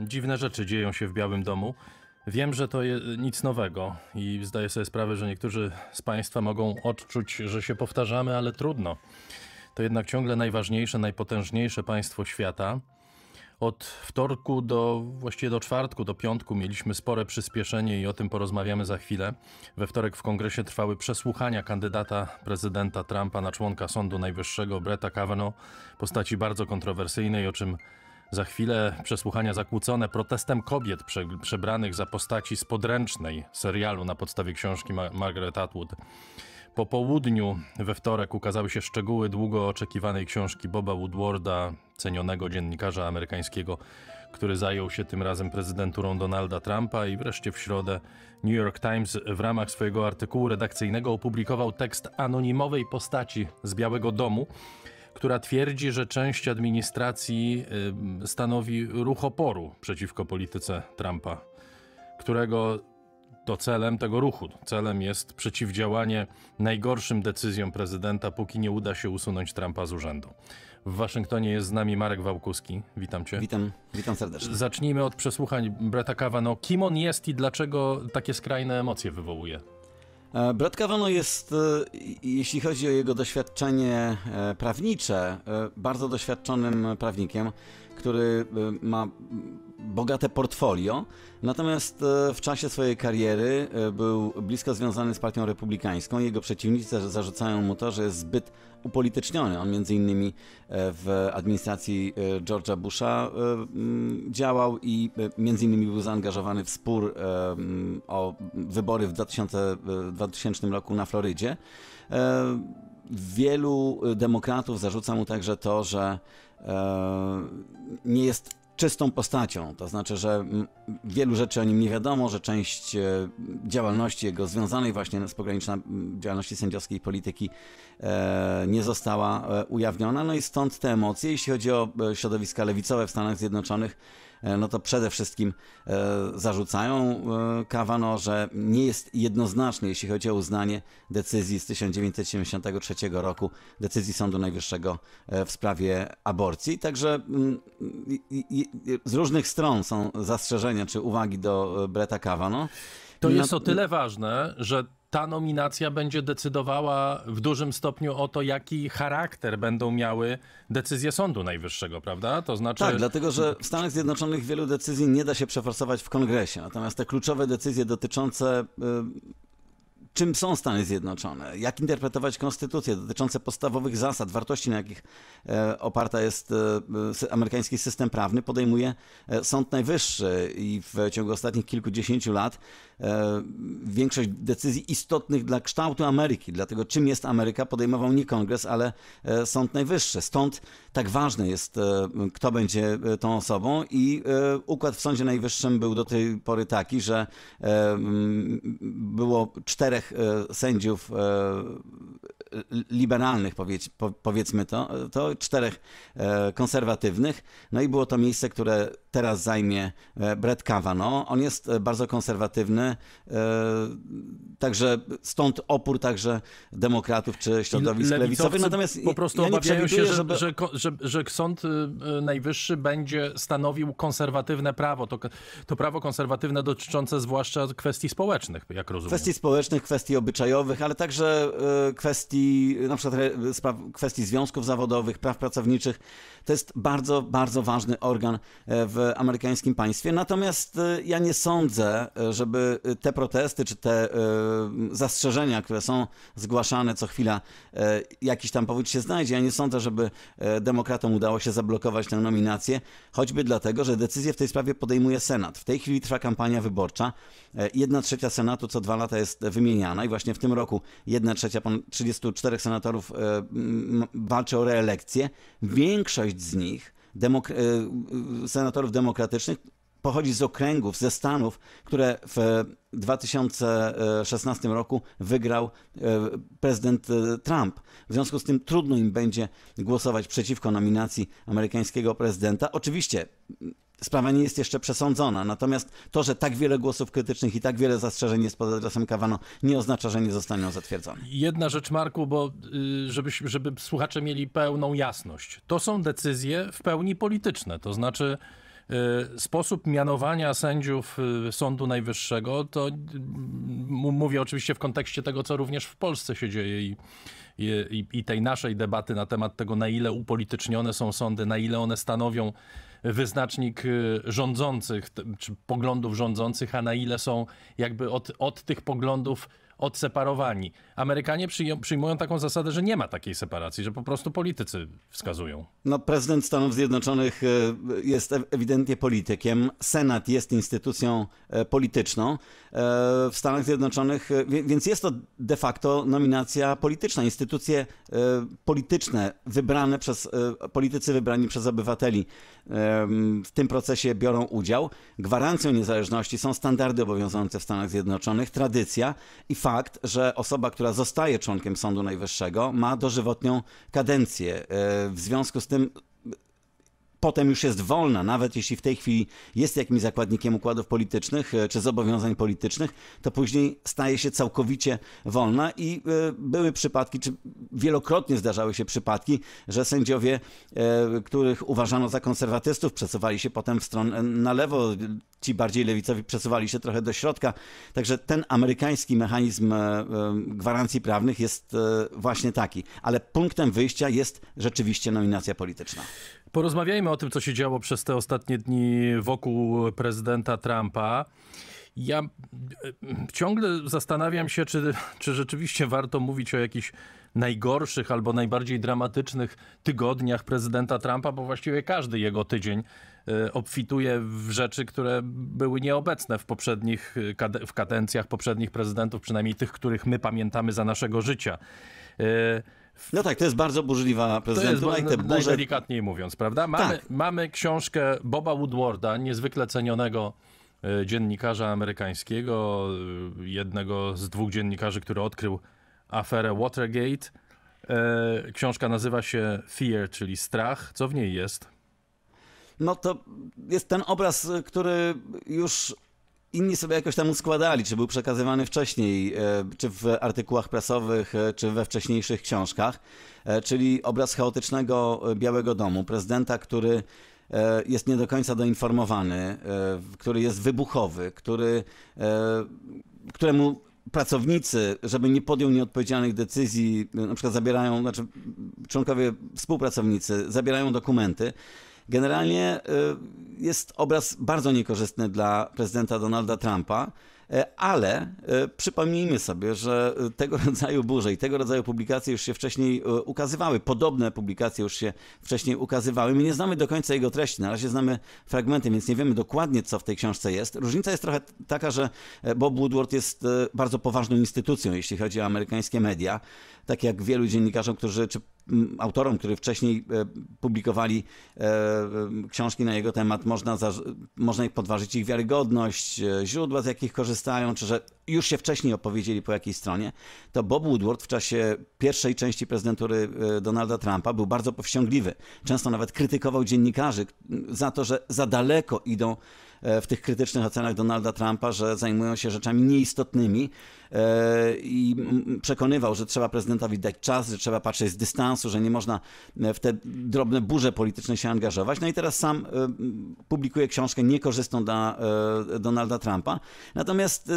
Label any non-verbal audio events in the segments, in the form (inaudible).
Dziwne rzeczy dzieją się w Białym Domu. Wiem, że to nic nowego i zdaję sobie sprawę, że niektórzy z Państwa mogą odczuć, że się powtarzamy, ale trudno. To jednak ciągle najważniejsze, najpotężniejsze państwo świata. Od wtorku do właściwie do czwartku, do piątku mieliśmy spore przyspieszenie i o tym porozmawiamy za chwilę. We wtorek w kongresie trwały przesłuchania kandydata prezydenta Trumpa na członka Sądu Najwyższego Breta Kavanaugh, postaci bardzo kontrowersyjnej, o czym za chwilę przesłuchania zakłócone protestem kobiet prze, przebranych za postaci z podręcznej serialu na podstawie książki Ma Margaret Atwood. Po południu we wtorek ukazały się szczegóły długo oczekiwanej książki Boba Woodwarda, cenionego dziennikarza amerykańskiego, który zajął się tym razem prezydenturą Donalda Trumpa i wreszcie w środę New York Times w ramach swojego artykułu redakcyjnego opublikował tekst anonimowej postaci z Białego Domu, która twierdzi, że część administracji stanowi ruch oporu przeciwko polityce Trumpa, którego to celem tego ruchu, celem jest przeciwdziałanie najgorszym decyzjom prezydenta, póki nie uda się usunąć Trumpa z urzędu. W Waszyngtonie jest z nami Marek Wałkuski. Witam cię. Witam, witam serdecznie. Zacznijmy od przesłuchań Breta No Kim on jest i dlaczego takie skrajne emocje wywołuje? E, Brad Kavanaugh jest, e, jeśli chodzi o jego doświadczenie e, prawnicze, bardzo doświadczonym prawnikiem, który ma bogate portfolio, natomiast e, w czasie swojej kariery e, był blisko związany z Partią Republikańską. Jego przeciwnicy zarzucają mu to, że jest zbyt upolityczniony. On między innymi e, w administracji George'a Busha działał i między innymi był zaangażowany w spór o wybory w 2000, 2000 roku na Florydzie. Wielu demokratów zarzuca mu także to, że nie jest czystą postacią. To znaczy, że mm, wielu rzeczy o nim nie wiadomo, że część e, działalności jego związanej właśnie z pograniczną działalności sędziowskiej polityki e, nie została e, ujawniona. No i stąd te emocje. Jeśli chodzi o środowiska lewicowe w Stanach Zjednoczonych, E, no to przede wszystkim e, zarzucają e, Kawano, że nie jest jednoznaczny, jeśli chodzi o uznanie decyzji z 1973 roku, decyzji Sądu Najwyższego w sprawie aborcji. Także mm, z różnych stron są zastrzeżenia czy uwagi do Breta Kawano. To jest o tyle ważne, że ta nominacja będzie decydowała w dużym stopniu o to, jaki charakter będą miały decyzje Sądu Najwyższego, prawda? To znaczy... Tak, dlatego że w Stanach Zjednoczonych wielu decyzji nie da się przeforsować w kongresie. Natomiast te kluczowe decyzje dotyczące y, czym są Stany Zjednoczone, jak interpretować konstytucje dotyczące podstawowych zasad, wartości, na jakich e, oparta jest e, amerykański system prawny, podejmuje e, Sąd Najwyższy i w ciągu ostatnich kilkudziesięciu lat większość decyzji istotnych dla kształtu Ameryki, dla tego czym jest Ameryka, podejmował nie kongres, ale Sąd Najwyższy. Stąd tak ważne jest, kto będzie tą osobą i układ w Sądzie Najwyższym był do tej pory taki, że było czterech E, sędziów e, liberalnych, powiedz, powiedzmy to, to czterech e, konserwatywnych. No i było to miejsce, które teraz zajmie e, Brett Kavanaugh. No, on jest e, bardzo konserwatywny, także stąd opór także demokratów czy środowisk lewicowych. Natomiast po prostu ja obawiają się, że, żeby... że, że, że, Sąd y, y, Najwyższy będzie stanowił konserwatywne prawo. To, to prawo konserwatywne dotyczące zwłaszcza kwestii społecznych, jak rozumiem. Kwestii społecznych, kwestii obyczajowych, ale także y, kwestii kwestii na przykład spraw, kwestii związków zawodowych, praw pracowniczych. To jest bardzo, bardzo ważny organ e, w amerykańskim państwie. Natomiast e, ja nie sądzę, e, żeby te protesty czy te zastrzeżenia, które są zgłaszane co chwila, jakiś tam powód się znajdzie. Ja nie sądzę, żeby demokratom udało się zablokować tę nominację, choćby dlatego, że decyzję w tej sprawie podejmuje Senat. W tej chwili trwa kampania wyborcza. Jedna trzecia Senatu co dwa lata jest wymieniana i właśnie w tym roku jedna trzecia, 30 24 senatorów e, walczy o reelekcję, większość z nich, demok e, senatorów demokratycznych, pochodzi z okręgów, ze stanów, które w 2016 e, roku wygrał prezydent Trump. W związku z tym trudno im będzie głosować przeciwko nominacji amerykańskiego prezydenta. Oczywiście sprawa nie jest jeszcze przesądzona. Natomiast to, że tak wiele głosów krytycznych i tak wiele zastrzeżeń jest pod adresem Kawano, nie oznacza, że nie zostaną zatwierdzone. Jedna rzecz, Marku, bo y, żeby, żeby słuchacze mieli pełną jasność. To są decyzje w pełni polityczne, to znaczy y, sposób mianowania sędziów y, Sądu Najwyższego, to mówię oczywiście w kontekście tego, co również w Polsce się dzieje i, i, i tej naszej debaty na temat tego, na ile upolitycznione są sądy, na ile one stanowią wyznacznik y, rządzących, czy poglądów rządzących, a na ile są jakby od, od tych poglądów odseparowani. Amerykanie przyjmują taką zasadę, że nie ma takiej separacji, że po prostu politycy wskazują. No, prezydent Stanów Zjednoczonych e, jest ewidentnie politykiem, Senat jest instytucją e, polityczną e, w Stanach Zjednoczonych, więc jest to de facto nominacja polityczna. Instytucje polityczne wybrane przez politycy wybrani przez obywateli w tym procesie biorą udział. Gwarancją niezależności są standardy obowiązujące w Stanach Zjednoczonych, tradycja i fakt, fakt, że osoba, która zostaje członkiem Sądu Najwyższego, ma dożywotnią kadencję. E, w związku z tym potem już jest wolna, nawet jeśli w tej chwili jest jakimś zakładnikiem układów politycznych e, czy zobowiązań politycznych, to później staje się całkowicie wolna i e, były przypadki, czy wielokrotnie zdarzały się przypadki, że sędziowie, e, których uważano za konserwatystów, przesuwali się potem w stronę na lewo, ci bardziej lewicowi przesuwali się trochę do środka. Także ten amerykański mechanizm gwarancji prawnych jest właśnie taki, ale punktem wyjścia jest rzeczywiście nominacja polityczna. Porozmawiajmy o tym, co się działo przez te ostatnie dni wokół prezydenta Trumpa. Ja e, ciągle zastanawiam się, czy, czy rzeczywiście warto mówić o jakichś najgorszych albo najbardziej dramatycznych tygodniach prezydenta Trumpa, bo właściwie każdy jego tydzień e, obfituje w rzeczy, które były nieobecne w poprzednich e, w kadencjach poprzednich prezydentów, przynajmniej tych, których my pamiętamy za naszego życia. No tak, to jest bardzo burzliwa prezydentura to jest, burze... Najdelikatniej mówiąc, prawda? Mamy, tak. mamy książkę Boba Woodwarda, niezwykle cenionego e, dziennikarza amerykańskiego, e, jednego z dwóch dziennikarzy, który odkrył aferę Watergate. E, książka nazywa się Fear, czyli strach. Co w niej jest? No to jest ten obraz, który już inni sobie jakoś tam składali, czy był przekazywany wcześniej, e, czy w artykułach prasowych, e, czy we wcześniejszych książkach, e, czyli obraz chaotycznego Białego Domu, prezydenta, który jest nie do końca doinformowany, który jest wybuchowy, który, któremu pracownicy, żeby nie podjął nieodpowiedzialnych decyzji, na przykład zabierają, znaczy członkowie, współpracownicy zabierają dokumenty, Generalnie e, jest obraz bardzo niekorzystny dla prezydenta Donalda Trumpa. E, ale e, przypomnijmy sobie, że tego (laughs) rodzaju burze i tego rodzaju publikacje już się wcześniej ukazywały. Podobne publikacje już się wcześniej ukazywały. My nie znamy do końca jego treści, na razie znamy fragmenty, więc nie wiemy dokładnie, co w tej książce jest. Różnica jest trochę taka, że Bob Woodward jest bardzo poważną instytucją, jeśli chodzi o amerykańskie media. Tak jak wielu dziennikarzom, którzy czy autorom, którzy wcześniej e, publikowali e, e, książki na jego temat, można, za, można ich podważyć ich wiarygodność, źródła, z jakich korzystają, czy że już się wcześniej opowiedzieli po jakiej stronie, to Bob Woodward w czasie pierwszej części prezydentury e, Donalda Trumpa był bardzo powściągliwy. Często nawet krytykował dziennikarzy za to, że za daleko idą e, w tych krytycznych ocenach Donalda Trumpa, że zajmują się rzeczami nieistotnymi e, i przekonywał, że trzeba prezydentowi dać czas, że trzeba patrzeć z dystansu, że nie można w te drobne burze polityczne się angażować. No i teraz sam publikuje książkę niekorzystną dla Donalda Trumpa. Natomiast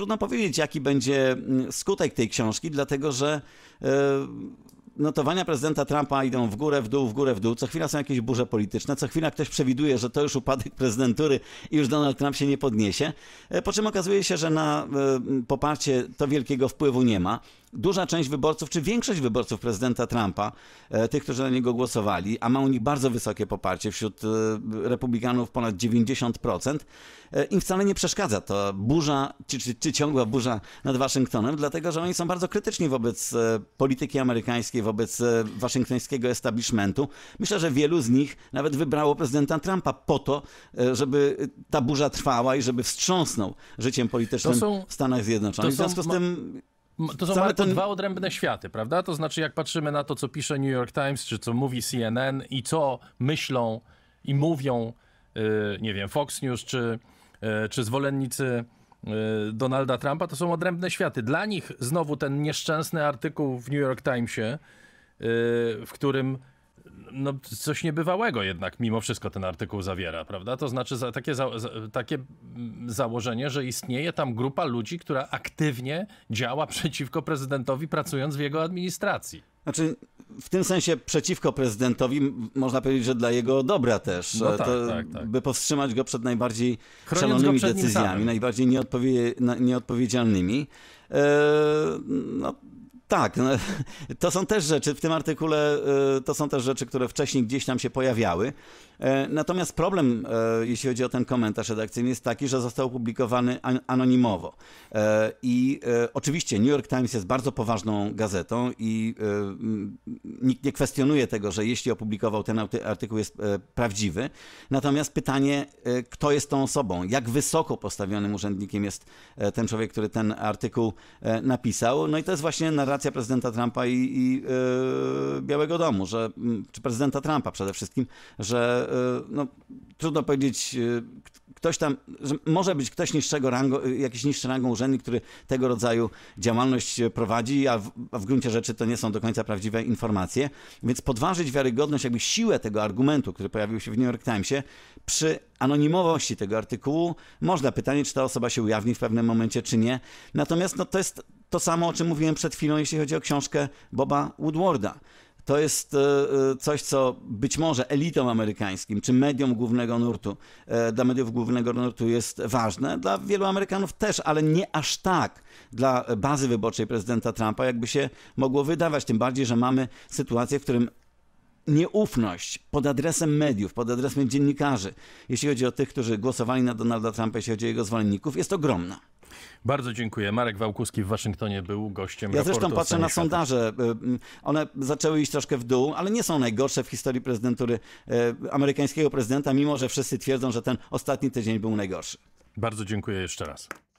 trudno powiedzieć, jaki będzie mm, skutek tej książki, dlatego że e, notowania prezydenta Trumpa idą w górę, w dół, w górę, w dół. Co chwila są jakieś burze polityczne, co chwila ktoś przewiduje, że to już upadek prezydentury i już Donald Trump się nie podniesie. E, po czym okazuje się, że na e, poparcie to wielkiego wpływu nie ma duża część wyborców, czy większość wyborców prezydenta Trumpa, e, tych, którzy na niego głosowali, a ma u nich bardzo wysokie poparcie wśród e, republikanów ponad 90%, e, im wcale nie przeszkadza to burza, czy, czy, czy ciągła burza nad Waszyngtonem, dlatego że oni są bardzo krytyczni wobec polityki amerykańskiej, wobec waszyngtońskiego establishmentu. Myślę, że wielu z nich nawet wybrało prezydenta Trumpa po to, żeby ta burza trwała i żeby wstrząsnął życiem politycznym są, w Stanach Zjednoczonych. W związku z tym to są Cały ten... dwa odrębne światy, prawda? To znaczy, jak patrzymy na to, co pisze New York Times, czy co mówi CNN i co myślą i mówią, y, nie wiem, Fox News, czy, y, czy zwolennicy y, Donalda Trumpa, to są odrębne światy. Dla nich znowu ten nieszczęsny artykuł w New York Timesie, w którym no, coś niebywałego jednak mimo wszystko ten artykuł zawiera, prawda? To znaczy za, takie, za, takie założenie, że istnieje tam grupa ludzi, która aktywnie działa przeciwko prezydentowi, pracując w jego administracji. Znaczy, w tym sensie przeciwko prezydentowi można powiedzieć, że dla jego dobra też. No tak, to, tak, tak. By powstrzymać go przed najbardziej Chroniąc szalonymi przed decyzjami, najbardziej nieodpowie, nieodpowiedzialnymi. Eee, no, tak, no, (laughs) to są też rzeczy, w tym artykule y, to są też rzeczy, które wcześniej gdzieś tam się pojawiały. E, natomiast problem, e, jeśli chodzi o ten komentarz redakcyjny, jest taki, że został opublikowany anonimowo. E, I oczywiście New York Times jest bardzo poważną gazetą i nikt nie kwestionuje tego, że jeśli opublikował ten artykuł, jest prawdziwy. Natomiast pytanie, kto jest tą osobą, jak wysoko postawionym urzędnikiem jest ten człowiek, który ten artykuł napisał. No i to jest właśnie narracja prezydenta Trumpa i, i Białego Domu, że, czy prezydenta Trumpa przede wszystkim, że Y, no, trudno powiedzieć, y, ktoś tam, może być ktoś niższego rango, y, jakiś niższy rangą urzędnik, który tego rodzaju działalność prowadzi, a w, a w, gruncie rzeczy to nie są do końca prawdziwe informacje. Więc podważyć wiarygodność, jakby siłę tego argumentu, który pojawił się w New York Timesie, przy anonimowości tego artykułu, można pytanie, czy ta osoba się ujawni w pewnym momencie, czy nie. Natomiast no, to jest to samo, o czym mówiłem przed chwilą, jeśli chodzi o książkę Boba Woodwarda. To jest e, e, coś, co być może elitom amerykańskim, czy mediom głównego nurtu, e, dla mediów głównego nurtu jest ważne, dla wielu Amerykanów też, ale nie aż tak dla bazy wyborczej prezydenta Trumpa, jakby się mogło wydawać. Tym bardziej, że mamy sytuację, w którym nieufność pod adresem mediów, pod adresem dziennikarzy, jeśli chodzi o tych, którzy głosowali na Donalda Trumpa, jeśli chodzi o jego zwolenników, jest ogromna. Bardzo dziękuję. Marek Wałkuski w Waszyngtonie był gościem. Ja zresztą patrzę na sondaże. Y, y, one zaczęły iść troszkę w dół, ale nie są najgorsze w historii prezydentury y, amerykańskiego prezydenta, mimo że wszyscy twierdzą, że ten ostatni tydzień był najgorszy. Bardzo dziękuję jeszcze raz.